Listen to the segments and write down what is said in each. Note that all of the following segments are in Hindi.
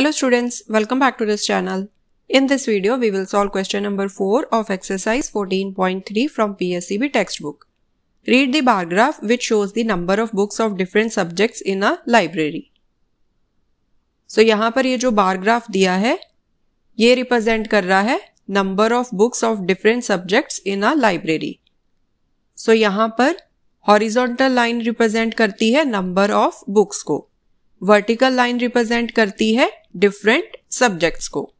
Hello students, welcome back to this channel. In this video, we will solve question number 4 of exercise 14.3 from PSCB textbook. Read the bar graph which shows the number of books of different subjects in a library. So यहाँ पर ये जो bar graph दिया है, ये represent कर रहा है number of books of different subjects in a library. So यहाँ पर horizontal line represent करती है number of books को. वर्टिकल लाइन रिप्रेजेंट करती है डिफरेंट सब्जेक्ट्स को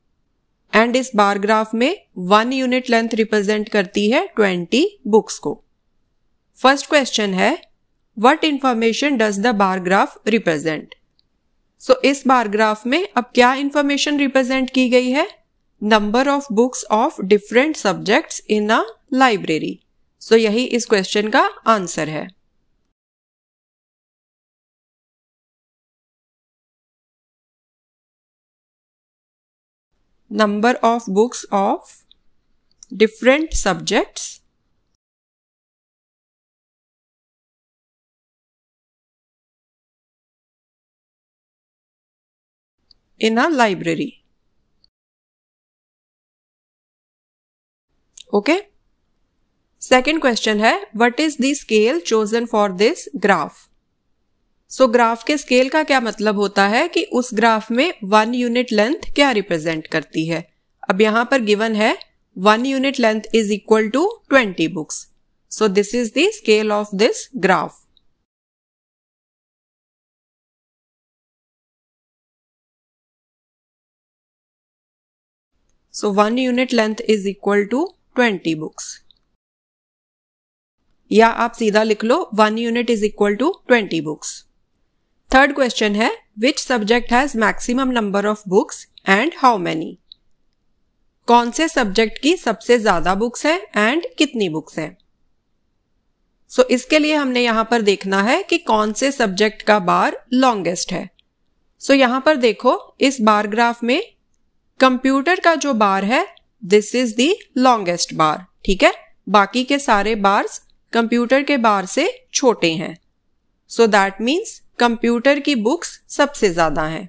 एंड इस बार ग्राफ में वन यूनिट लेंथ रिप्रेजेंट करती है ट्वेंटी बुक्स को फर्स्ट क्वेश्चन है what information does the bar graph represent so इस बार ग्राफ में अब क्या इंफॉर्मेशन रिप्रेजेंट की गई है number of books of different subjects in a library so यही इस क्वेश्चन का आंसर है number of books of different subjects. in a library. Okay. Second question है, what is the scale chosen for this graph? So so, graph के स्केल का क्या मतलब होता है कि उस ग्राफ में वन यूनिट लेंथ क्या रिप्रेजेंट करती है अब यहां पर गिवन है one unit length is equal to twenty books so this is the scale of this graph so one unit length is equal to twenty books या आप सीधा लिख लो one unit is equal to twenty books third question है which subject has maximum number of books and how many कौन से सब्जेक्ट की सबसे ज्यादा बुक्स है एंड कितनी बुक्स है सो so, इसके लिए हमने यहां पर देखना है कि कौन से सब्जेक्ट का बार लॉन्गेस्ट है सो so, यहां पर देखो इस बार ग्राफ में कंप्यूटर का जो बार है this is the longest bar ठीक है बाकी के सारे बार्स कंप्यूटर के बार से छोटे हैं सो दैट मीन्स कंप्यूटर की बुक्स सबसे ज्यादा हैं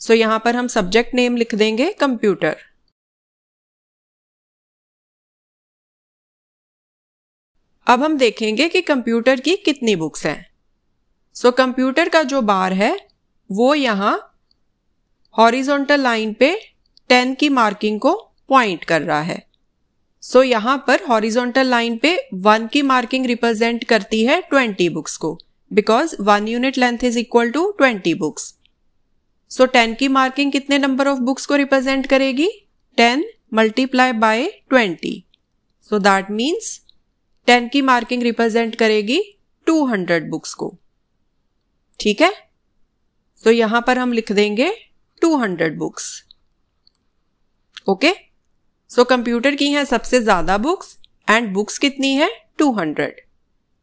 सो so, यहां पर हम सब्जेक्ट नेम लिख देंगे कंप्यूटर अब हम देखेंगे कि कंप्यूटर की कितनी बुक्स हैं सो so, कंप्यूटर का जो बार है वो यहां हॉरिजॉन्टल लाइन पे टेन की मार्किंग को पॉइंट कर रहा है सो so, यहां पर हॉरिजॉन्टल लाइन पे वन की मार्किंग रिप्रेजेंट करती है ट्वेंटी बुक्स को because one unit length is equal to twenty books so ten की मार्किंग कितने नंबर ऑफ बुक्स को रिप्रेजेंट करेगी ten multiply by twenty so that means ten की मार्किंग रिप्रेजेंट करेगी टू हंड्रेड बुक्स को ठीक है सो so, यहां पर हम लिख देंगे two hundred books okay so computer की है सबसे ज्यादा बुक्स एंड बुक्स कितनी है टू हंड्रेड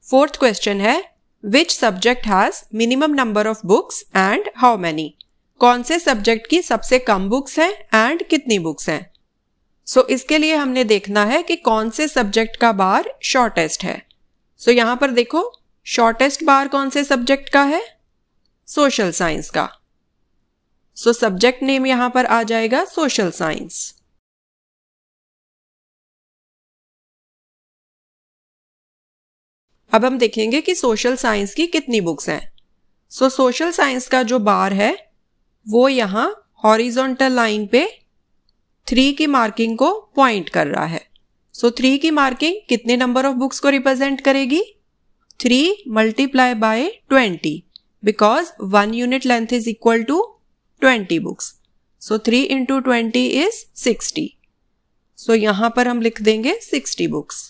फोर्थ क्वेश्चन है which subject has minimum number of books and how many कौन से सब्जेक्ट की सबसे कम बुक्स हैं एंड कितनी बुक्स हैं सो so, इसके लिए हमने देखना है कि कौन से सब्जेक्ट का बार शॉर्टेस्ट है सो so, यहां पर देखो शॉर्टेस्ट बार कौन से सब्जेक्ट का है सोशल साइंस का सो सब्जेक्ट नेम यहां पर आ जाएगा सोशल साइंस अब हम देखेंगे कि सोशल साइंस की कितनी बुक्स हैं सो सोशल साइंस का जो बार है वो यहाँ हॉरिजॉन्टल लाइन पे थ्री की मार्किंग को पॉइंट कर रहा है सो so, थ्री की मार्किंग कितने नंबर ऑफ बुक्स को रिप्रेजेंट करेगी three multiply by twenty because one unit length is equal to twenty books so three into twenty is sixty so यहां पर हम लिख देंगे sixty books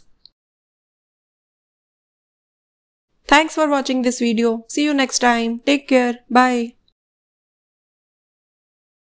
Thanks for watching this video. See you next time. Take care. Bye.